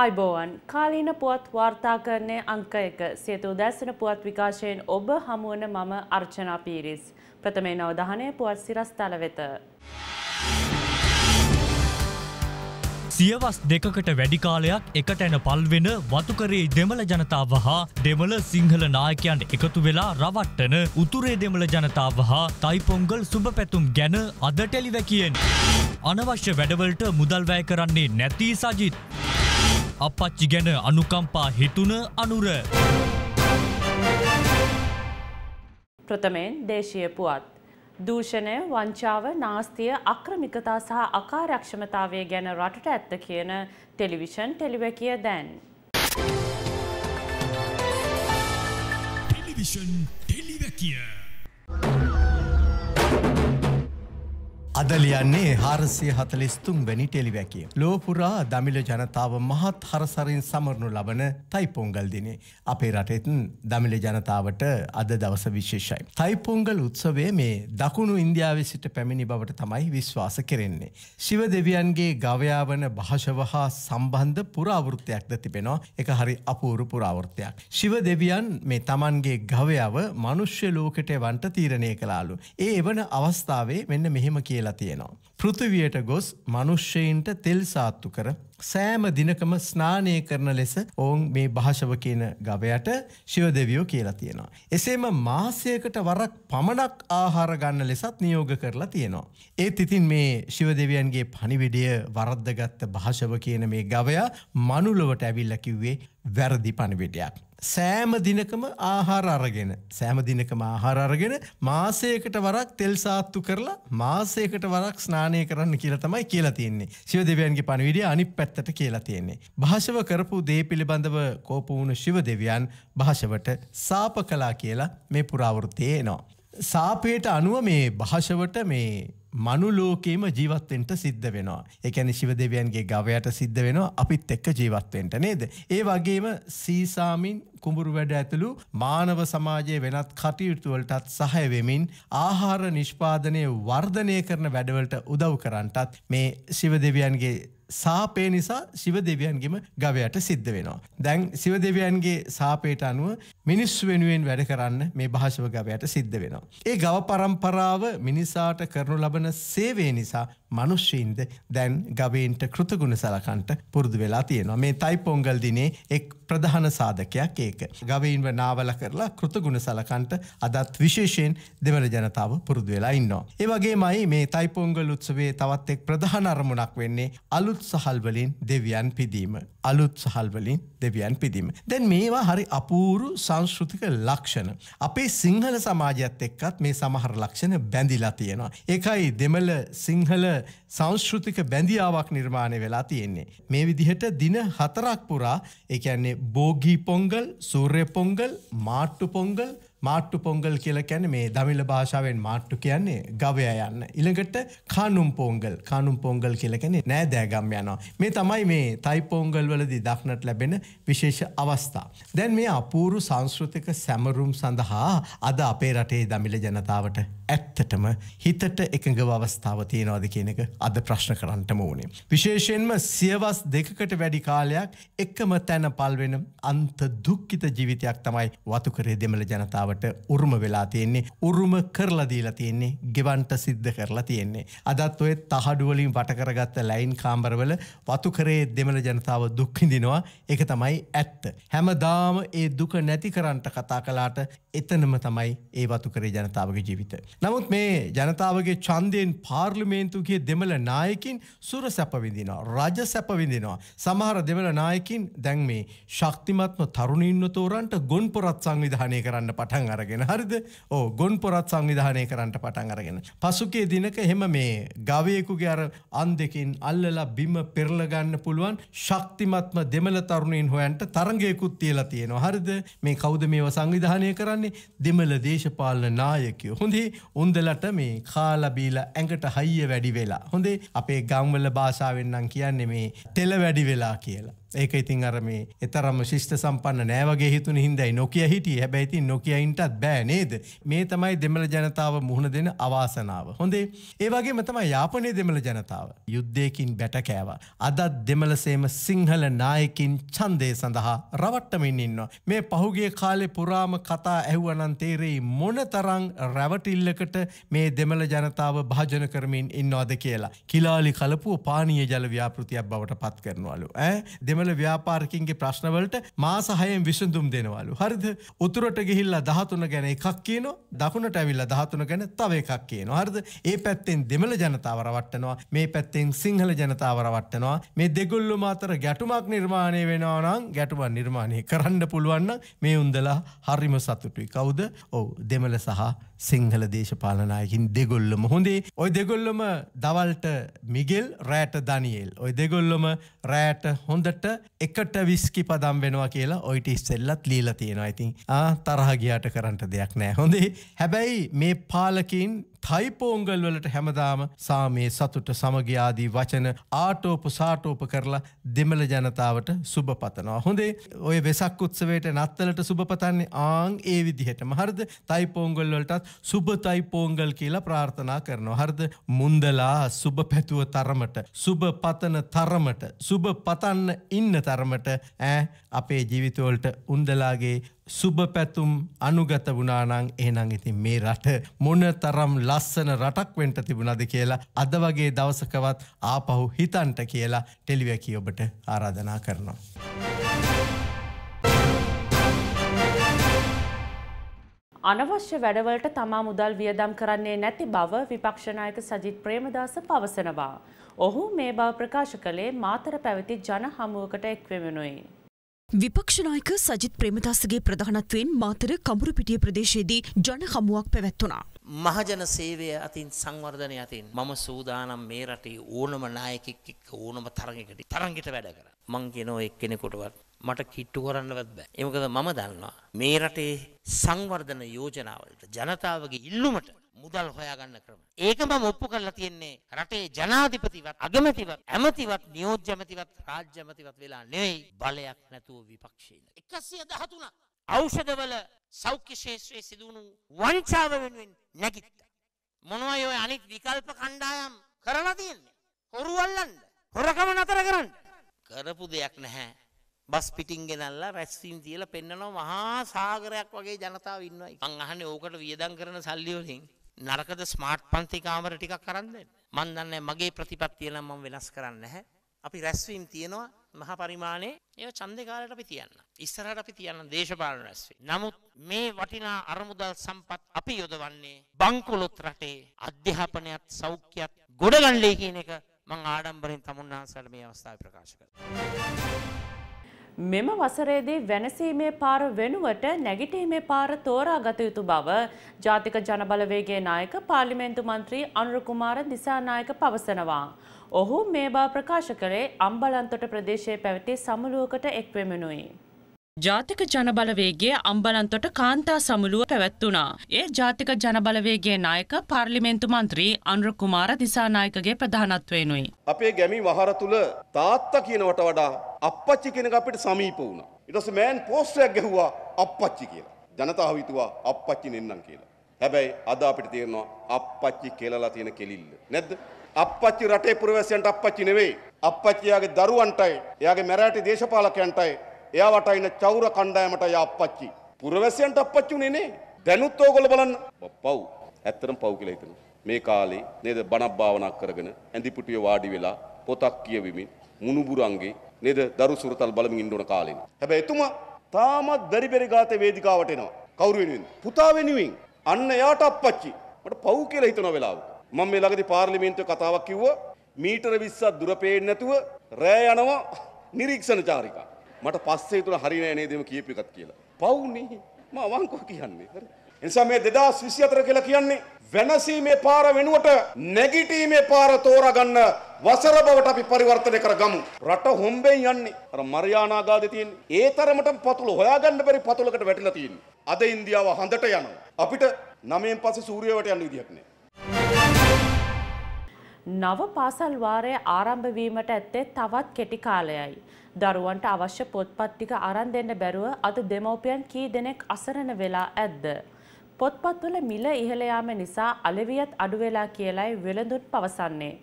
අයිබෝවන් කාලීන පුවත් වාර්තාකරණය අංක එක සියතු දැස්සන පුවත් විකාශයෙන් ඔබ හමුවන මම අර්චනා පීරිස්. ප්‍රථමේ නවදහනය පුවත් සිරස්තල වෙත. සියවස් දෙකකට වැඩිකාලයක් එකටැන පල්වෙන වතුකරේ දෙමළ ජනතාව හා දෙමළ සිංහල නායකයන් එකතු වෙලා රවට්ටන උතුරේ දෙමළ ජනතාව හා තයිපොංගල් සුභ පැතුම් ගැන අද ටෙලිවැකියෙන්. අනවශ්‍ය වැඩවලට මුදල්වැය කරන්නේ නැති සජිත්. අපච්චි ගැන අනුකම්පා හිතුන අනුර. ප්‍රථමයෙන් දේශීය පුවත්. දූෂණය වංචාව නාස්තිය අක්‍රමිකතා සහ අකාරක්ෂමතාවය ගැන රටට ඇත්ත කියන ටෙලිවිෂන් ටෙලිවැකිය දැන්. ටෙලිවිෂන් ටෙලිවැකිය. අද ලියන්නේ හාරසිය හතලිස්තුන් වැනි ටෙලිවැකිය. ලෝපුරා දමිල ජනතාව මහත් හරසරින් සමරණු ලබන තයිපොංගල් දිනේ. අපේ රටෙත්න් දමිල ජනතාවට අද දවස විශේෂයි. තයිපොංගල් උත්සවේ මේ දකුණු ඉන්දියාව සිට පැමිණි බවට තමයි විශ්වාස කෙරෙන්නේ. ශිව දෙවියන්ගේ ගවයාවන භාෂව හා සම්බන්ධ පුරාවෘත්තයක් ද තිබෙනවා එක හරි අපූරු පුරාවෘත්තයක්. ශිව දෙවියන් මේ තමන්ගේ ගවයාව මනුෂ්‍ය ලෝකෙට වන්ට තීරණය කලාලු. ඒ එවන අවස්ථාවේ මෙන්න මෙහෙම කියලා කියලා තියෙනවා. පෘථිවියට ගොස් මනුෂ්‍යයින්ට තෙල් සාත්තු කර සෑම දිනකම ස්නානය කරන ලෙස ඔවුන් මේ භාෂව කියන ගවයට ශිව දෙවියෝ කියලා තියෙනවා. එසේම මාසයකට වරක් පමණක් ආහාර ගන්න ලෙසත් නියෝග කරලා තියෙනවා. ඒත් ඉතින් මේ ශිව දෙවියන්ගේ පණිවිඩය වරද්දගත්ත භාෂව කියන මේ ගවයා මනුලොවට ඇවිල්ලා කිව්වේ වැරදි පණිවිඩයක්. සෑම දිනකම ආහාර අරගෙන සෑම දිනකම ආහාර අරගෙන මාසයකට වරක් තෙල් සාත්තු කරලා මාසයකට වරක් ස්නානය කරන්න කියලා තමයි කියලා තියෙන්නේ. ශිව දෙවියන්ගේ පණිවිඩය අනිත් පැත්තට කියලා තියෙන්නේ. භාෂව කරපු දේ පිළිබඳව කෝප වුණු ශිව දෙවියන් භාෂවට සාප කළා කියලා මේ පුරාවෘත්තයේ එනවා. සාපයට අනුව මේ භාෂවට මේ මනුලෝකේම ජීවත්තෙන්ට සිද්ධ වෙනවා. එකැනි ශිවදවියන්ගේ ගවයට සිද්ධ වෙනවා අපිත් එක්ක ජීවත්වෙන්ට නේද. ඒ වගේම සීසාමින් කුඹුරු වැඩ ඇතුළු මානව සමාජයේ වෙනත් කටයුතුවලටත් සහය වෙමින් ආහාර නිෂ්පාදනය වර්ධනය කරන වැඩවලට උදව් කරන්නටත් මේ ශිවදවියන්ගේ සාපේ නිසා ශිවදවියන්ගේම ගවයට සිද්ධ වෙනවා. දැන් සිවදවියන්ගේ සාපේට අනුව මිනිස් වෙනුවෙන් වැඩ කරන්න මේ භාෂව ගවයට සිද්ධ වෙනවා. ඒ ගව පරම්පරාව මිනිසාට කරනු ලබ ලබන සේවේ නිසා මනුෂ්‍යීන්ද දැන් ගවයින්ට කෘතගුණ සලකන්ට පුරුදු වෙලා තියෙනවා. මේ තයිපොංගල් දිනේ එක් ප්‍රධාන සාධකයක් ඒක. ගවයින්ව නාවල කරලා කෘතගුණ සලකන්ට අදත් විශේෂයෙන් දෙමළ ජනතාව පුරුදු වෙලා ඉන්නවා. ඒ වගේමයි මේ තයිපොංගල් උත්සවයේ තවත් එක් ප්‍රධාන අරමුණක් වෙන්නේ අලුත් සහල් වලින් දෙවියන් පිදීම. අලුත් සහල් වලින් දෙවියන් පිදීම. දැන් මේවා හරි අපූරු සංස්කෘතික ලක්ෂණ. අපේ සිංහල සමාජයත් එක්කත් මේ සමහර ලක්ෂණ බැඳිලා තියෙනවා. ඒකයි දෙමළ සිංහල සංස්කෘතික බැඳියාවක් නිර්මාණය වෙලා තියෙන්නේ. මේ විදිහට දින හතරක් පුරා ඒ කියන්නේ බෝගී පොංගල්, සූර්ය පොංගල්, මාට්ටු පොංගල්, මාට්ටු පොංගල් කියලා කැන මේ දමිල භාෂාවෙන් මාට්ටු කියන්නේ ගවය යන්න. ඉළඟට කානුම් පෝංගල් කානුම් පොංගල් කියලකැනෙ නෑදෑගම් යනවා. මේ තමයි මේ තයි පෝංගල් වලදී දක්නට ලැබෙන විශේෂ අවස්ථා. දැන් මේ අපූරු සංස්කෘතික සැමරුම් සඳහා අද අපේ රටේ දමිල ජනතාවට ඇත්තටම හිතට එකඟව අවස්ථාව තියෙනවාද කියන එක අද ප්‍රශ්න කරන්නටම ඕනේ. විශේෂයෙන්ම සියවස් දෙකකට වැඩි කාලයක් එකම තැන පල්වෙන අන්ත දුක්ඛිත ජීවිතයක් තමයි වතුකරේ දෙමළ ජනතාව ජනතාවට උරුම වෙලා තියෙන්නේ උරුම කරලා දීලා තියෙන්නේ ගෙවන්ට සිද්ධ කරලා තියෙන්නේ. අදත් ඔය තහඩුවලින් වටකරගත්ත ලයින් කාම්බරවල වතුකරේ දෙමළ ජනතාව දුක්විඳිනවා එක තමයි ඇත්ත. හැමදාම ඒ දුක නැති කරන්ට කතා කලාට එතනම තමයි ඒ වතුකරේ ජනතාවගේ ජීවිත. නමුත් මේ ජනතාවගේ චන්දයෙන් පාර්ලිමේන්තුගේ දෙමළ නායකින් සුර සැපවිඳිනවා. රජ සැපවිඳිනවා. සමහර දෙමළ නායකින් දැන් මේ ශක්තිමත්ම තරුණින්ව තෝරන්ට ගොන් පොරත් සංවිධානය කරන්න පටන් පටන් අරගෙන හරිද ඕ ගොන් පොරත් සංවිධානය කරන්නට පටන් අරගෙන. පසුකේ දිනක හෙම මේ ගවයකුගේ අර අන් දෙකින් අල්ලලා බිම පෙරලගන්න පුළුවන් ශක්තිමත්ම දෙමළ තරුණින් හොයන්ට තරගයකුත් තියලා තියෙනවා හරිද මේ කෞද මේව සංවිධානය කරන්නේ දෙමළ දේශපාලන නායකයෝ. හොඳේ උන්දලට මේ කාලබීල ඇඟට හයිය වැඩි වෙලා. හොඳේ අපේ ගම්වල භාෂාවෙන්නම් කියන්නේ මේ තෙල වැඩි වෙලා කියලා. ඒක ඉතින් අරම එතරම ශිෂ්ට සම්පන්න නෑවගේ හිතුන හින්දයි නොකිය හිටිය හැබැයිති නොකියයින්ටත් බෑනේද මේ තමයි දෙමළ ජනතාව මුහුණ දෙන අවාසනාව. හොඳේ ඒවගේ මතම යාපනය දෙමළ ජනතාව යුද්ධයකින් බැටකෑව. අදත් දෙමලසේම සිංහල නායකින් චන්දය සඳහා රවට්ටමින් ඉන්න. මේ පහුගේ කාලෙ පුරාම කතා ඇහුවනන්තේරෙයි මොන තරං රැවටිල්ලකට මේ දෙමළ ජනතාව භාජන කරමින් ඉන්නවාද කියලා. කිලාලි කලපුුව පානීය ජලව්‍යාපෘතියක් බවට පත් කරනවලු. ඇ දෙම දෙමළ ව්‍යාපාරකින්ගේ ප්‍රශ්නවලට මාසහයෙන් විසඳුම් දෙනවලු. හරිද උතුරට ගිහිල්ලා දහතුන ගැන එකක් කියනවා දකුණට ඇවිල්ල දහතුන ගැන තව එකක් කියනවා. හරිද ඒ පැත්තෙන් දෙමළ ජනතාව රවට්ටනවා මේ පැත්තෙන් සිංහල ජනතාව රවට්ටනවා මේ දෙගොල්ලොම අතර ගැටුමක් නිර්මාණය වෙනවා නම් ගැටුම නිර්මාණය කරන්න පුළුවන් නම් මේ උන්දලා හරිම සතුටුයි. කවුද? ඔව් දෙමළ සහ සිංහල දේශපාලනායකින් දෙගොල්ලම හොඳේ ඔය දෙගොල්ලම දවල්ට මිගෙල් රෑට දනියෙල් ඔය දෙගොල්ලොම රෑට හොඳට එකට විස්කි පදම් වෙනවා කියලා ඔයිට ඉස්සෙල්ලත් ලීල තියෙනවා ඉතින් තරහගයාට කරන්ට දෙයක් නෑ හොඳේ හැබැයි මේ පාලකින් තයිපෝංගල් වලට හැමදාම සාමයේ සතුට සමගයාදී වචන ආටෝප සාටෝප කරලා දෙමළ ජනතාවට සුබපතනවා. හොඳේ ඔය වෙසක් උත්සවයට නත්තලට සුබපතන්නේ ආං ඒ විදිහටම හරිද? තයිපෝංගල් වලටත් සුබ තයිපෝංගල් කියලා ප්‍රාර්ථනා කරනවා. හරිද? මුන්දලා සුබ පැතුව තරමට, සුබ පතන තරමට, සුබ පතන්න ඉන්න තරමට ඈ අපේ ජීවිතවලට උන්දලාගේ සුබ පැතුම් අනුගත වුණානං එහනං ඉතින් මේ රට මොන තරම් ලස්සන රටක් වෙන්ට තිබුණද කියලා අද වගේ දවසකවත් ආපහු හිතන්ට කියලා ටෙලිවැකී ඔබට ආරාධනා කරනවා. අනවශ්‍ය වැඩවලට තමා මුදල් වියදම් කරන්නේ නැති බව විපක්ෂනායක සජිත් ප්‍රේමදාස පවසනවා. ඔහු මේ බව ප්‍රකාශ කළේ මාතර පැවති ජන හමුවකට එක්වෙමනුයි. විපක්ෂනායක සජිත් ප්‍රේමදාසගේ ප්‍රධානත්වයෙන් මාතර කමුරුපිටිය ප්‍රදේශයේදී ජන හමුවක් පැවැත්වුණා. මහජන සේවය අතින් සංවර්ධනය අතින් මම සූදානම් මේ රටේ ඕනම නායකෙක් එක්ක ඕනම තරඟයකට තරඟයට වැඩ කරා. මං කියනෝ එක්කෙනෙකුටවත් මට කිට්ටු කරන්නවත් බෑ. ඒ මොකද මම දන්නවා මේ රටේ සංවර්ධන යෝජනාවලට ජනතාවගේ ඉල්ලුමට මුදල් හොයාගන්න ක්‍රම. ඒක මම ඔප්පු කරලා තියෙන්නේ රටේ ජනාධිපතිවත් අගමැතිවත් ඇමතිවත් නියෝජ්‍ය ඇමතිවත් රාජ්‍ය ඇමතිවත් වෙලා නෙවෙයි බලයක් නැතුව විපක්ෂේ ඉන්න. 113 ඖෂධවල සෞඛ්‍ය ශාස්ත්‍රයේ සිදුණු වංචාව වෙනුවෙන් නැගිට්ටා. මොනවයි ඔය අනිත් විකල්ප කණ්ඩායම් කරලා තියෙන්නේ? හොරු අල්ලන්න, හොරකම නතර කරන්න. කරපු දෙයක් නැහැ. බස් පිටින් ගෙනල්ලා රැස්වීම් තියලා පෙන්නනවා මහා සාගරයක් වගේ ජනතාව ඉන්නවා. මං අහන්නේ ඕකට වියදම් කරන සල්ලි වලින් නරකද ස්මාර්ට් පන්ති කාමර ටිකක් අරන් දෙන්න. මන් දන්නේ මගේ ප්‍රතිපත්තිය නම් මම වෙනස් කරන්නේ නැහැ. අපි රැස්වීම් තියෙනවා මහ පරිමාණයේ ඒව ඡන්දේ කාලයට අපි තියන්න. ඉස්සරහට අපි තියන්න දේශපාලන රැස්වීම. නමුත් මේ වටිනා අරමුදල් සම්පත් අපි යොදවන්නේ බංකොලොත් රටේ අධ්‍යාපනයත් සෞඛ්‍යයත් ගොඩගන්නලේ කියන එක මං ආඩම්බරෙන් තමුන්නාන්සලට මේ අවස්ථාවේ ප්‍රකාශ කරනවා. මෙම වසරේදී වෙනසීමේ පාර වෙනුවට නැගිටීමේ පාර තෝරාගත යුතු බව ජාතික ජනබලවේගේ නායක පාර්ලිමේන්තු මන්ත්‍රී අනුරකුමාර දිසානායක පවසනවා. ඔහු මේ බව ප්‍රකාශ කළේ අම්බලන්තොට ප්‍රදේශයේ පැවති සමුළුවකට එක්වෙමනුයි. ජාතික ජනබලවේගේ අම්බලන්තොට කාන්තා සමුළුව පැවැත්වුණා. ඒ ජාතික ජනබලවේගේ නායක පාර්ලිමේන්තු මන්ත්‍රී අනුර කුමාර දිසානායකගේ ප්‍රධානත්වයෙනුයි. අපේ ගැමි වහර තුල තාත්තා කියනවට වඩා අප්පච්චි කෙනෙක් අපිට සමීප වුණා. ඊට පස්සේ මෑන් පෝස්ටරයක් ගැහුවා අප්පච්චි කියලා. ජනතාව හිතුවා අප්පච්චි නෙන්නම් කියලා. හැබැයි අද අපිට තේරෙනවා අප්පච්චි කෙලලා තියෙන කෙලිල්ල. නැද්ද? අප්පච්චි රටේ පුරවැසියන්ට අප්පච්චි නෙවෙයි. අප්පච්චියාගේ දරුවන්ටයි, එයාගේ මැරෑටි දේශපාලකයන්ටයි එයාවට අයින චෞර කණ්ඩායමට යා අපච්චි. පුරවැසියන්ට අපච්චි උනේ නේ. දැනුත් ඕගොල්ලෝ බලන්න. පව්. ඇත්තටම පව් කියලා හිතනවා. මේ කාලේ නේද බණක් භාවනා කරගෙන ඇඳිපුටිය වාඩි වෙලා පොතක් කියවමින් මුණුබුරන්ගේ නේද දරු සුරතල් බලමින් ඉන්න ඕන කාලේනේ. හැබැයි එතුමා තාමත් බැරි බැරි ගාතේ වේදිකාවට එනවා. කවුරු වෙනුවෙන්ද? පුතා වෙනුවෙන්. අන්න එයාට අපච්චි. මට පව් කියලා හිතන වෙලාවක. මම මේ ළඟදී පාර්ලිමේන්තුවේ කතාවක් කිව්වා. මීටර 20ක් දුර පේන්නේ නැතුව රෑ යනවා නිරීක්ෂණ චාරිකා. මට පස්සේ තුන හරි නෑ නේද එහෙම කියපු එකක් කියලා. පවුනේ මම අවංකව කියන්නේ. හරි. එනිසා මේ 2024 කියලා කියන්නේ වෙනසීමේ පාර වෙනුවට නැගිටීමේ පාර තෝරාගන්න වසර බවට අපි පරිවර්තනය කරගමු. රට හොම්බෙන් යන්නේ. අර මරියානා ගාදේ තියෙන්නේ. ඒ තරමටම පතුල හොයාගන්න බැරි පතුලකට වැටිලා තියෙන්නේ. අද ඉන්දියාව හඳට යනවා. අපිට 9න් පස්සේ සූර්යයට යන්න විදියක් නෑ. නව පාසල් වාරය ආරම්භ වීමට ඇත්තේ තවත් කෙටි කාලයයි. දරුවන්ට අවශ්‍ය පොත්පත් ටික අරන් දෙන්න බැරුව අද දෙමව්පියන් කී දෙනෙක් අසරණ වෙලා ඇද්ද? පොත්පත්වල මිල ඉහළ යාම නිසා අලෙවියත් අඩු වෙලා කියලයි වෙළඳුන් පවසන්නේ.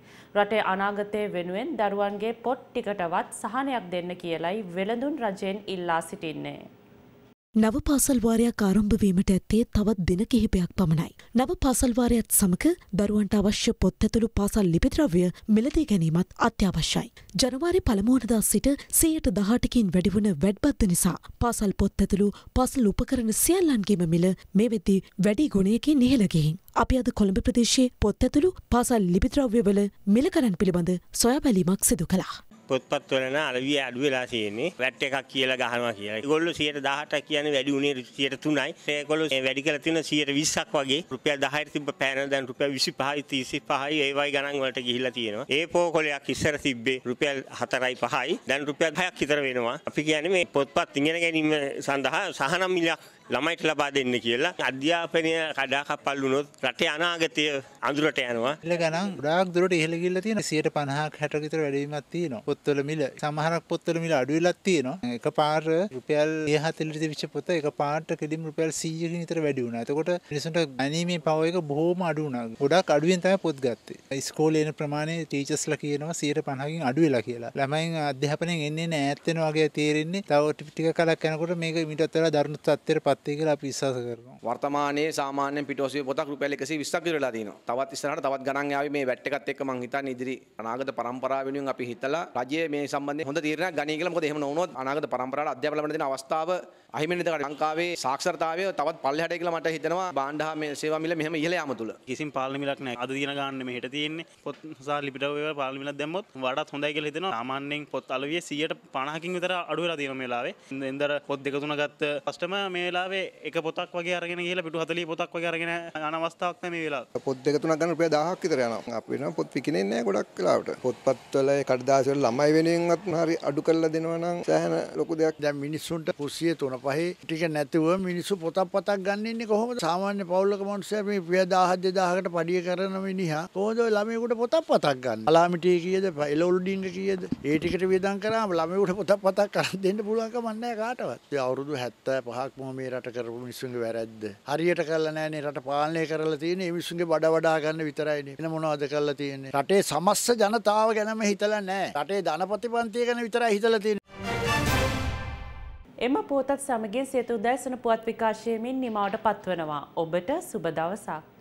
රටේ අනාගතය වෙනුවෙන් දරුවන්ගේ පොත් ටිකටවත් සහනයක් දෙන්න කියලයි වෙළඳුන් රජයෙන් ඉල්ලා සිටින්නේ. නව පාසල්වාරයක් ආරම්භවීමට ඇත්තේ තවත් දින කිහිපයක් පමණයි. නව පාසල්වාරයත් සමක දරුවන්ට අවශ්‍ය පොත් ඇතුළු පාසල් ලිපිද්‍රව්‍ය මිලදී ගැනීමත් අත්‍යවශ්‍යයි. ජනවාරි පළමුවනදා සිට සීයට දහටකින් වැඩිවුණ වැඩ්බත්ද නිසා පාසල් පොත් ඇතුළු පාසල් උපකරන සියල්ලන්ගේම මිල මේ වෙද්දී වැඩි ගුණයකින් නිහලගිහින්. අපි අද කොළඹ ප්‍රදේශයේ පොත් ඇතුළු පාසල් ලිපිද්‍රව්‍යවල මිලකරන් පිළිබඳ සොයා බැලීමක් සිදු කළා. පොත්පත්වලන අලවිය අඩු වෙලා තියෙන්නේ වැට් එකක් කියලා ගහනවා කියලා. ඒගොල්ලෝ 118 කියන්නේ වැඩි උනේ 103යි. ඒගොල්ලෝ වැඩි කරලා තියෙන 120ක් වගේ රුපියල් 10යි තිබ්බ පෑන දැන් රුපියල් 25යි 35යි ඒ වගේ ගණන් වලට ගිහිල්ලා තියෙනවා. ඒ පෝකොලයක් ඉස්සර තිබ්බේ රුපියල් 4යි 5යි. දැන් රුපියල් 6ක් විතර වෙනවා. අපි කියන්නේ මේ පොත්පත් ඉගෙන ගැනීම සඳහා සහනම් මිලක් ළමයිට ලබා දෙන්න කියලා අධ්‍යාපනය කඩාකපල් වුණොත් රටේ අනාගතය අඳුරට යනවා එල ගණන් ගොඩාක් දුරට ඉහළ ගිහිල්ලා තියෙන 150ක් 60ක විතර වැඩිවීමක් තියෙනවා පොත්වල මිල සමහරක් පොත්වල මිල අඩු වෙලක් තියෙනවා එකපාර රුපියල් 140 තිබිච්ච පොත එකපාරට කෙලින් රුපියල් 100කින් විතර වැඩි වුණා එතකොට මිනිසුන්ට ගැනීමේ පව එක බොහොම අඩු වුණා ගොඩක් අඩුවෙන් තමයි පොත් ගත්තේ ඉස්කෝලේ එන ප්‍රමාණය ටීචර්ස්ලා කියනවා 150කින් අඩු වෙලා කියලා ළමයින් අධ්‍යාපනයෙන් එන්නේ නැහැ ඇත්තන වගේ තේරෙන්නේ තව ටික කලක් යනකොට මේක මීටත් වඩා දරුණු තත්ත්වයට පත්වේ කියලා අපි විශ්වාස කරනවා. වර්තමානයේ සාමාන්‍යයෙන් පිටෝසිය පොතක් රුපියල් 120ක් විතරලා දිනවා. තවත් ඉස්සරහට තවත් ගණන් ආවේ මේ වැට් එකත් එක්ක මං හිතන්නේ ඉදිරි අනාගත පරම්පරාව වෙනුවෙන් අපි හිතලා රජය මේ සම්බන්ධයෙන් හොඳ තීරණයක් ගනී කියලා. මොකද එහෙම නොවුනොත් අනාගත පරම්පරාවට අධ්‍යාපන ලබන දෙන අවස්ථාව අහිමි වෙන දකට ලංකාවේ සාක්ෂරතාවය තවත් පල්ලෙහාට කියලා මට හිතෙනවා බාණ්ඩ හා මේ සේවා මිල මෙහෙම ඉහළ යාම තුල. කිසිම පාලන මිලක් නැහැ. අද දින ගන්න මෙහෙට තියෙන්නේ පොත් සහ ලිපිට වේවා පාලන මිලක් දැම්මොත් වඩාත් හොඳයි කියලා හිතෙනවා. සාමාන්‍යයෙන් පොත් අලවිය 150කින් විතර අඩු වෙලා තියෙනවා මේ වෙලාවේ. එන්දර පොත් දෙක තුන ගත්ත කස්ටමර් මේ වෙලාවේ වෙලාවේ එක පොතක් වගේ අරගෙන කියලා පිටු 40 පොතක් වගේ අරගෙන යන අවස්ථාවක් තමයි මේ වෙලාව. පොත් දෙක තුනක් ගන්න රුපියල් 1000ක් විතර යනවා. අපි නම් පොත් විකිණෙන්නේ නැහැ ගොඩක් වෙලාවට. පොත්පත් වල කඩදාසි වල ළමයි වෙනුවෙන්වත් හරි අඩු කරලා දෙනවා නම් සෑහෙන ලොකු දෙයක්. දැන් මිනිස්සුන්ට කුස්සිය 3 5 ටික නැතුව මිනිස්සු පොතක් පතක් ගන්න ඉන්නේ කොහොමද? සාමාන්‍ය පවුලක මිනිස්සු මේ රුපියල් 1000 2000කට පඩිය කරන මිනිහා කොහොමද ළමයෙකුට පොතක් පතක් ගන්න? අලාමිටි කීයද? එළවලු ඩිංග කීයද? ඒ ටිකට වියදම් කරාම ළමයෙකුට පොතක් පතක් කරන් දෙන්න පුළුවන්කම නැහැ කාටවත්. ඒ අවුරුදු 75ක් මොම මේ රට කරපු මිනිස්සුන්ගේ වැරද්ද. හරියට කරලා නැහැනේ රට පාලනය කරලා තියෙන්නේ මේ මිනිස්සුන්ගේ බඩ වඩා ගන්න විතරයිනේ. වෙන මොනවද කරලා තියෙන්නේ? රටේ සමස්ත ජනතාව ගැනම හිතලා නැහැ. රටේ ධනපති පන්තිය ගැන විතරයි හිතලා තියෙන්නේ. එම පොතත් සමගින් සියත උදෑසන පුවත් විකාශයමින් නිමවට පත්වනවා. ඔබට සුබ දවසක්.